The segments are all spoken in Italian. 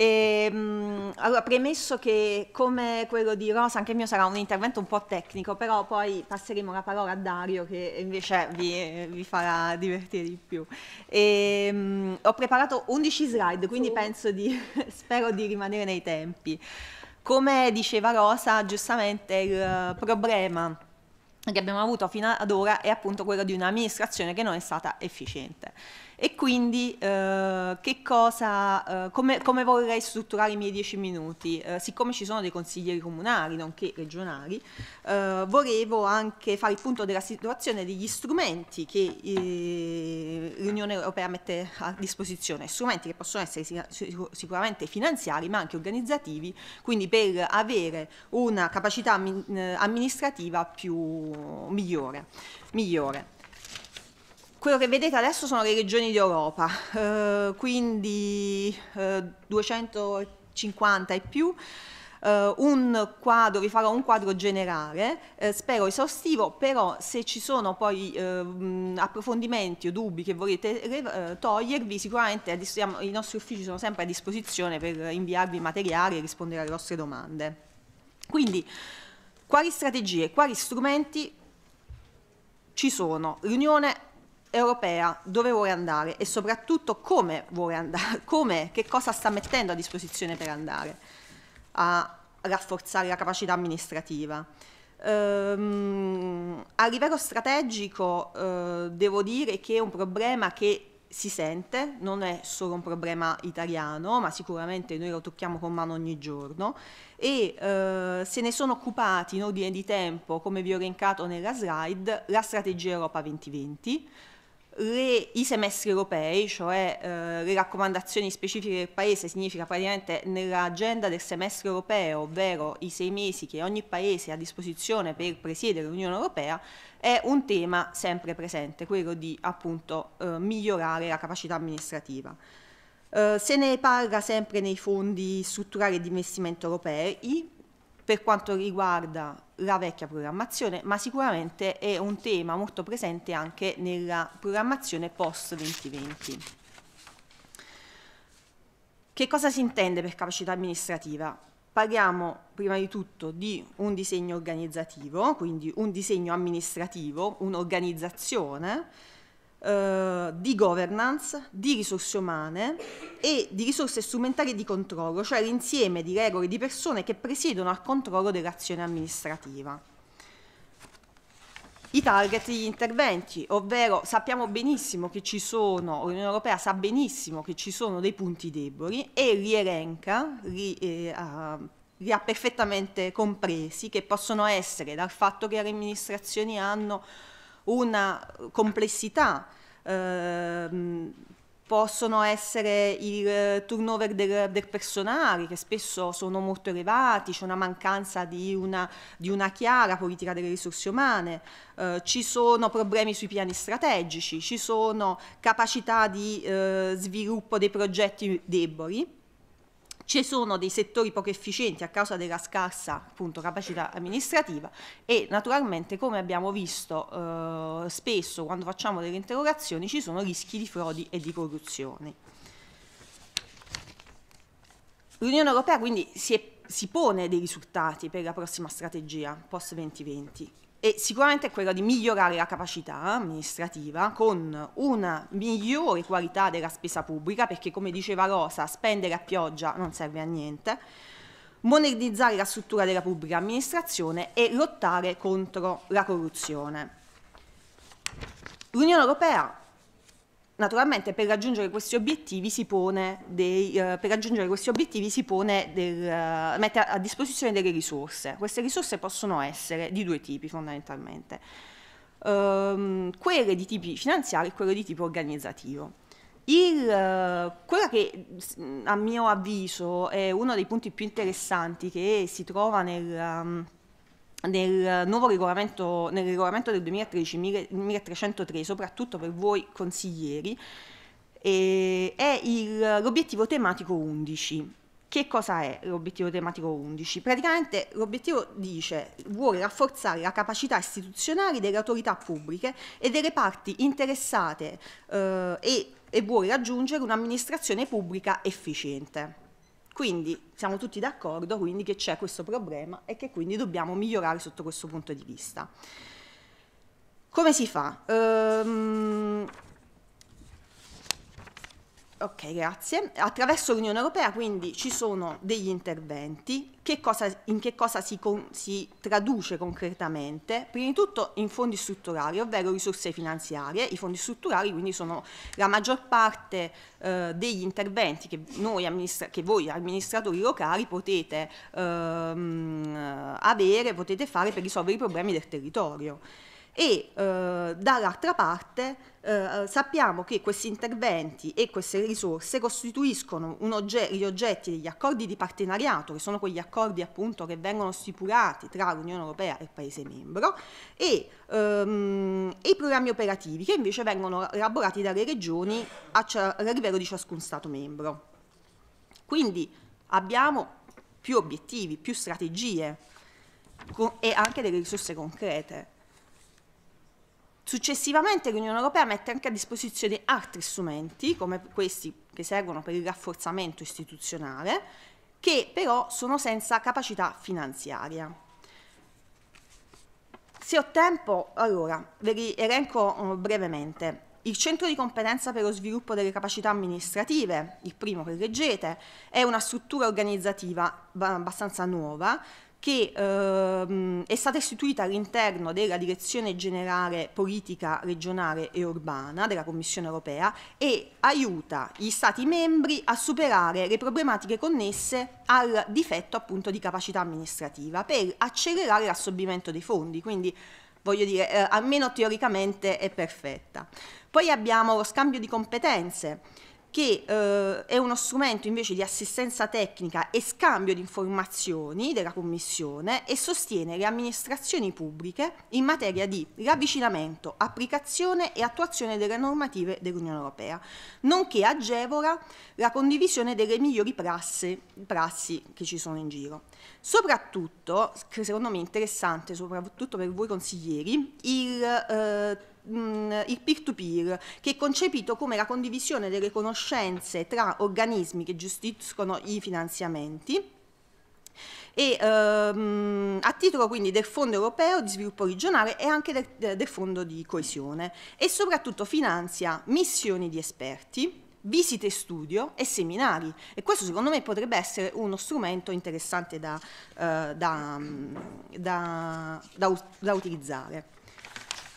E, ehm, mh, allora, premesso che come quello di Rosa, anche il mio sarà un intervento un po' tecnico, però poi passeremo la parola a Dario che invece vi, vi farà divertire di più. E, ehm, mh, ho preparato 11 slide, quindi penso di, spero di rimanere nei tempi. Come diceva Rosa, giustamente il eh, problema che abbiamo avuto fino ad ora è appunto quello di un'amministrazione che non è stata efficiente. E quindi eh, che cosa, eh, come, come, vorrei strutturare i miei dieci minuti? Eh, siccome ci sono dei consiglieri comunali, nonché regionali, eh, volevo anche fare il punto della situazione degli strumenti che eh, l'Unione Europea mette a disposizione, strumenti che possono essere sicuramente finanziari ma anche organizzativi, quindi per avere una capacità amministrativa più migliore. migliore. Quello che vedete adesso sono le regioni d'Europa, eh, quindi eh, 250 e più. Uh, un quadro, vi farò un quadro generale, eh, spero esaustivo, però se ci sono poi eh, approfondimenti o dubbi che volete eh, togliervi, sicuramente i nostri uffici sono sempre a disposizione per inviarvi materiali e rispondere alle vostre domande. Quindi, quali strategie, quali strumenti ci sono? L'Unione europea dove vuole andare e soprattutto come vuole andare, come, che cosa sta mettendo a disposizione per andare a rafforzare la capacità amministrativa. Ehm, a livello strategico eh, devo dire che è un problema che si sente, non è solo un problema italiano, ma sicuramente noi lo tocchiamo con mano ogni giorno e eh, se ne sono occupati in ordine di tempo, come vi ho elencato nella slide, la strategia Europa 2020, le, i semestri europei, cioè eh, le raccomandazioni specifiche del Paese, significa praticamente nell'agenda del semestre europeo, ovvero i sei mesi che ogni Paese ha a disposizione per presiedere l'Unione Europea, è un tema sempre presente, quello di appunto eh, migliorare la capacità amministrativa. Eh, se ne parla sempre nei fondi strutturali di investimento europei, per quanto riguarda la vecchia programmazione, ma sicuramente è un tema molto presente anche nella programmazione post 2020. Che cosa si intende per capacità amministrativa? Parliamo prima di tutto di un disegno organizzativo, quindi un disegno amministrativo, un'organizzazione, eh, di governance, di risorse umane e di risorse strumentali di controllo, cioè l'insieme di regole di persone che presiedono al controllo dell'azione amministrativa. I target degli interventi, ovvero sappiamo benissimo che ci sono, l'Unione Europea sa benissimo che ci sono dei punti deboli e li elenca, li, eh, uh, li ha perfettamente compresi, che possono essere dal fatto che le amministrazioni hanno una complessità. Eh, possono essere il eh, turnover del, del, personale, che spesso sono molto elevati, c'è una mancanza di una, di una chiara politica delle risorse umane, eh, ci sono problemi sui piani strategici, ci sono capacità di eh, sviluppo dei progetti deboli ci sono dei settori poco efficienti a causa della scarsa appunto, capacità amministrativa e naturalmente come abbiamo visto eh, spesso quando facciamo delle interrogazioni ci sono rischi di frodi e di corruzione. L'Unione Europea quindi si, è, si pone dei risultati per la prossima strategia post 2020 e sicuramente è quella di migliorare la capacità amministrativa con una migliore qualità della spesa pubblica, perché come diceva Rosa, spendere a pioggia non serve a niente, modernizzare la struttura della pubblica amministrazione e lottare contro la corruzione. L'Unione Europea naturalmente per raggiungere questi obiettivi si pone, dei, eh, questi obiettivi si pone del, eh, mette a, a disposizione delle risorse. Queste risorse possono essere di due tipi fondamentalmente, ehm, quelle di tipo finanziario e quelle di tipo organizzativo. Il, eh, quello che a mio avviso è uno dei punti più interessanti che si trova nel... Ehm, nel eh, nuovo regolamento, nel regolamento del 2013 1303, soprattutto per voi consiglieri, è il, l'obiettivo tematico 11. Che cosa è l'obiettivo tematico 11? Praticamente l'obiettivo dice vuole rafforzare la capacità istituzionale delle autorità pubbliche e delle parti interessate eh, e, e vuole raggiungere un'amministrazione pubblica efficiente. Quindi siamo tutti d'accordo quindi, che c'è questo problema e che quindi dobbiamo migliorare sotto questo punto di vista. Come si fa? Ehm, Ok, grazie. Attraverso l'Unione Europea quindi ci sono degli interventi. Che cosa, in che cosa si, con, si, traduce concretamente? Prima di tutto in fondi strutturali, ovvero risorse finanziarie. I fondi strutturali quindi sono la maggior parte eh, degli interventi che, che, voi amministratori locali potete ehm, avere, potete fare per risolvere i problemi del territorio e eh, dall'altra parte eh, sappiamo che questi interventi e queste risorse costituiscono ogget- gli oggetti degli accordi di partenariato, che sono quegli accordi appunto che vengono stipulati tra l'Unione Europea e il Paese membro, e, ehm, e i programmi operativi che invece vengono elaborati dalle regioni a, cia- a livello di ciascun Stato membro. Quindi abbiamo più obiettivi, più strategie co- e anche delle risorse concrete. Successivamente l'Unione Europea mette anche a disposizione altri strumenti, come questi che servono per il rafforzamento istituzionale, che però sono senza capacità finanziaria. Se ho tempo, allora, ve li elenco eh, brevemente. Il centro di competenza per lo sviluppo delle capacità amministrative, il primo che leggete, è una struttura organizzativa abbastanza nuova che ehm, è stata istituita all'interno della Direzione Generale Politica Regionale e Urbana della Commissione Europea e aiuta gli Stati membri a superare le problematiche connesse al difetto appunto di capacità amministrativa per accelerare l'assorbimento dei fondi, quindi voglio dire, eh, almeno teoricamente è perfetta. Poi abbiamo lo scambio di competenze che eh, è uno strumento invece di assistenza tecnica e scambio di informazioni della Commissione e sostiene le amministrazioni pubbliche in materia di ravvicinamento, applicazione e attuazione delle normative dell'Unione Europea, nonché agevola la condivisione delle migliori prassi, prassi che ci sono in giro. Soprattutto, che secondo me è interessante, soprattutto per voi consiglieri, il eh, mh, il peer-to-peer, che è concepito come la condivisione delle conoscenze tra organismi che gestiscono i finanziamenti. E, ehm, a titolo quindi del Fondo europeo di sviluppo regionale e anche del, del Fondo di coesione e soprattutto finanzia missioni di esperti, visite studio e seminari e questo secondo me potrebbe essere uno strumento interessante da, eh, da, da, da utilizzare.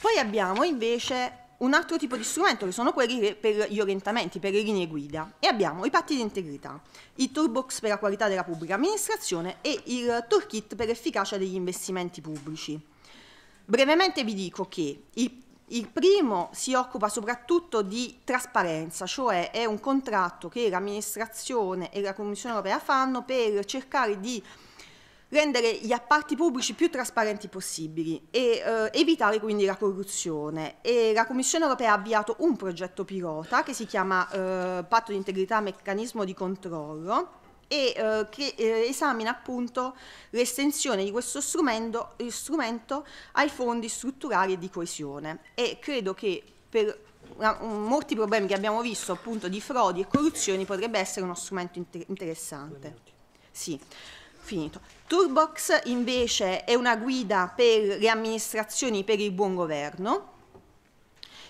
Poi abbiamo invece un altro tipo di strumento che sono quelli per gli orientamenti, per le linee guida e abbiamo i patti di integrità, il toolbox per la qualità della pubblica amministrazione e il toolkit per l'efficacia degli investimenti pubblici. Brevemente vi dico che il, il primo si occupa soprattutto di trasparenza, cioè è un contratto che l'amministrazione e la Commissione europea fanno per cercare di rendere gli appalti pubblici più trasparenti possibili e eh, evitare quindi la corruzione. E la Commissione europea ha avviato un progetto pilota che si chiama eh, Patto di integrità meccanismo di controllo e eh, che eh, esamina appunto l'estensione di questo strumento, strumento, ai fondi strutturali e di coesione e credo che per molti problemi che abbiamo visto appunto di frodi e corruzioni potrebbe essere uno strumento inter interessante. Sì finito. Toolbox invece è una guida per le amministrazioni per il buon governo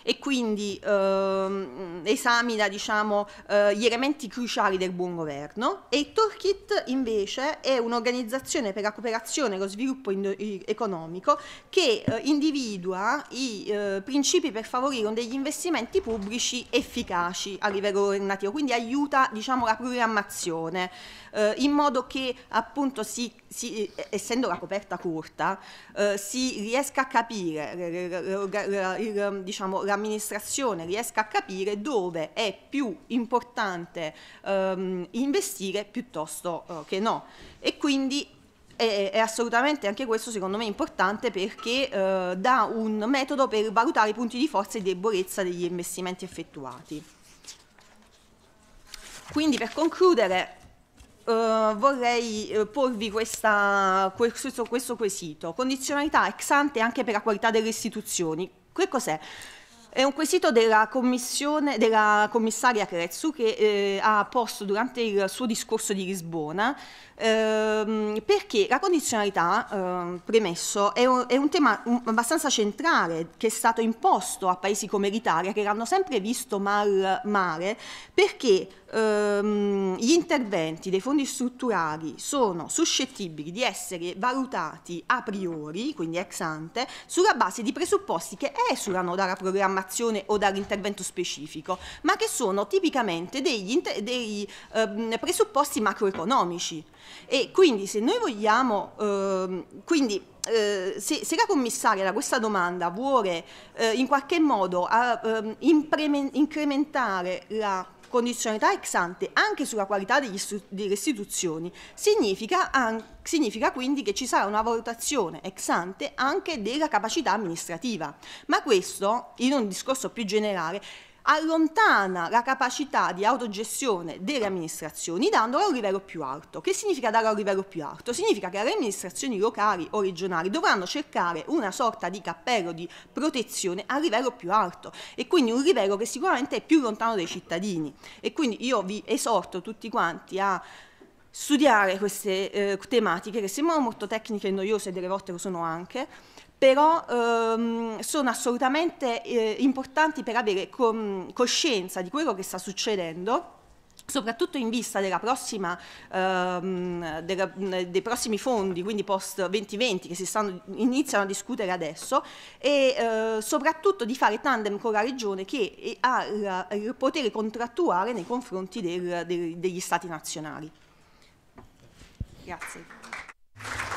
e quindi ehm, esamina diciamo, eh, gli elementi cruciali del buon governo e il Toolkit invece è un'organizzazione per la cooperazione e lo sviluppo economico che eh, individua i eh, principi per favorire degli investimenti pubblici efficaci a livello governativo, quindi aiuta diciamo, la programmazione eh, in modo che appunto si, si, eh, essendo la coperta curta eh, si riesca a capire diciamo, la l'amministrazione riesca a capire dove è più importante ehm, investire piuttosto eh, che no. E quindi è, è, assolutamente anche questo secondo me importante perché eh, dà un metodo per valutare i punti di forza e debolezza degli investimenti effettuati. Quindi per concludere Uh, vorrei uh, porvi questa, questo, questo quesito. Condizionalità ex ante anche per la qualità delle istituzioni. Che cos'è? È un quesito della, della commissaria Crezzu che eh, ha posto durante il suo discorso di Lisbona ehm, perché la condizionalità, eh, premesso, è un, è un tema mm, abbastanza centrale che è stato imposto a paesi come l'Italia che l'hanno sempre visto mal mare perché ehm, gli interventi dei fondi strutturali sono suscettibili di essere valutati a priori, quindi ex ante, sulla base di presupposti che esulano dalla programmazione programmazione o dall'intervento specifico, ma che sono tipicamente degli, dei eh, presupposti macroeconomici. E quindi se noi vogliamo, eh, quindi eh, se, se, la commissaria da questa domanda vuole eh, in qualche modo a, ehm, incrementare la condizionalità ex ante anche sulla qualità degli delle istituzioni significa, an significa quindi che ci sarà una valutazione ex ante anche della capacità amministrativa. Ma questo, in un discorso più generale, allontana la capacità di autogestione delle amministrazioni dandola a un livello più alto. Che significa dare a un livello più alto? Significa che le amministrazioni locali o regionali dovranno cercare una sorta di cappello di protezione a livello più alto e quindi un livello che sicuramente è più lontano dai cittadini. E quindi io vi esorto tutti quanti a studiare queste eh, tematiche che sembrano molto tecniche e noiose e delle volte lo sono anche, però ehm, sono assolutamente eh, importanti per avere con, coscienza di quello che sta succedendo soprattutto in vista prossima, ehm, della, dei prossimi fondi, quindi post 2020, che si stanno, iniziano a discutere adesso, e eh, soprattutto di fare tandem con la Regione che ha la, il potere contrattuale nei confronti del, del, degli Stati nazionali. Grazie.